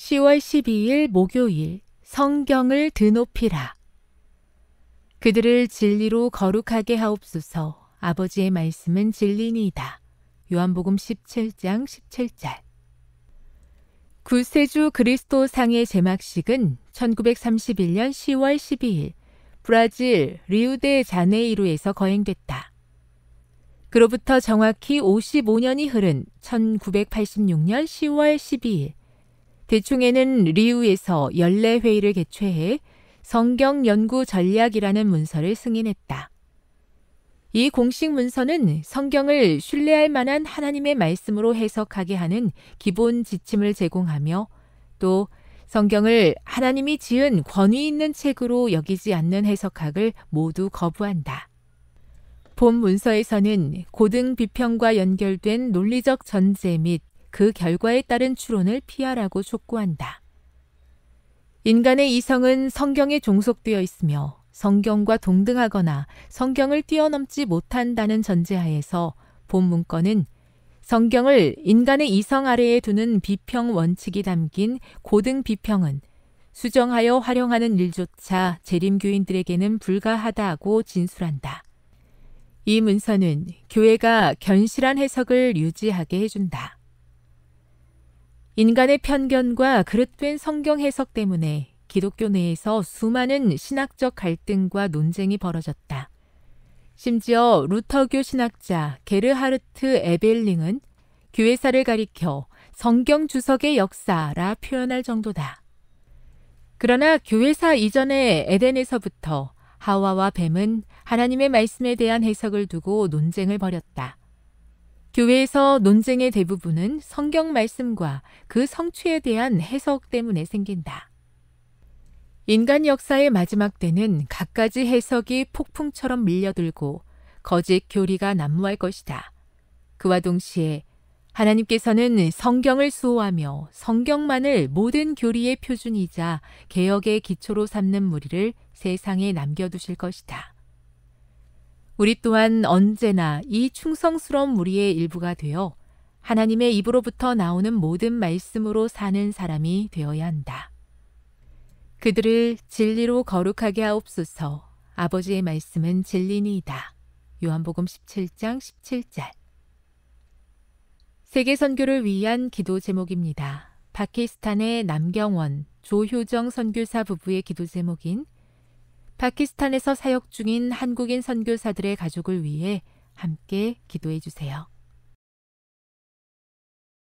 10월 12일 목요일 성경을 드높이라. 그들을 진리로 거룩하게 하옵소서 아버지의 말씀은 진리니이다. 요한복음 17장 17절. 구세주 그리스도 상의 제막식은 1931년 10월 12일 브라질 리우데 자네이루에서 거행됐다. 그로부터 정확히 55년이 흐른 1986년 10월 12일 대충에는 리우에서 연례회의를 개최해 성경 연구 전략이라는 문서를 승인했다. 이 공식 문서는 성경을 신뢰할 만한 하나님의 말씀으로 해석하게 하는 기본 지침을 제공하며 또 성경을 하나님이 지은 권위 있는 책으로 여기지 않는 해석학을 모두 거부한다. 본 문서에서는 고등 비평과 연결된 논리적 전제 및그 결과에 따른 추론을 피하라고 촉구한다. 인간의 이성은 성경에 종속되어 있으며 성경과 동등하거나 성경을 뛰어넘지 못한다는 전제하에서 본문건은 성경을 인간의 이성 아래에 두는 비평 원칙이 담긴 고등 비평은 수정하여 활용하는 일조차 재림교인들에게는 불가하다고 진술한다. 이 문서는 교회가 견실한 해석을 유지하게 해준다. 인간의 편견과 그릇된 성경 해석 때문에 기독교 내에서 수많은 신학적 갈등과 논쟁이 벌어졌다. 심지어 루터교 신학자 게르하르트 에벨링은 교회사를 가리켜 성경 주석의 역사라 표현할 정도다. 그러나 교회사 이전의 에덴에서부터 하와와 뱀은 하나님의 말씀에 대한 해석을 두고 논쟁을 벌였다. 교회에서 논쟁의 대부분은 성경 말씀과 그 성취에 대한 해석 때문에 생긴다. 인간 역사의 마지막 때는 갖가지 해석이 폭풍처럼 밀려들고 거짓 교리가 난무할 것이다. 그와 동시에 하나님께서는 성경을 수호하며 성경만을 모든 교리의 표준이자 개혁의 기초로 삼는 무리를 세상에 남겨두실 것이다. 우리 또한 언제나 이 충성스러운 무리의 일부가 되어 하나님의 입으로부터 나오는 모든 말씀으로 사는 사람이 되어야 한다. 그들을 진리로 거룩하게 하옵소서. 아버지의 말씀은 진리니이다. 요한복음 17장 17절. 세계 선교를 위한 기도 제목입니다. 파키스탄의 남경원, 조효정 선교사 부부의 기도 제목인 파키스탄에서 사역 중인 한국인 선교사들의 가족을 위해 함께 기도해 주세요.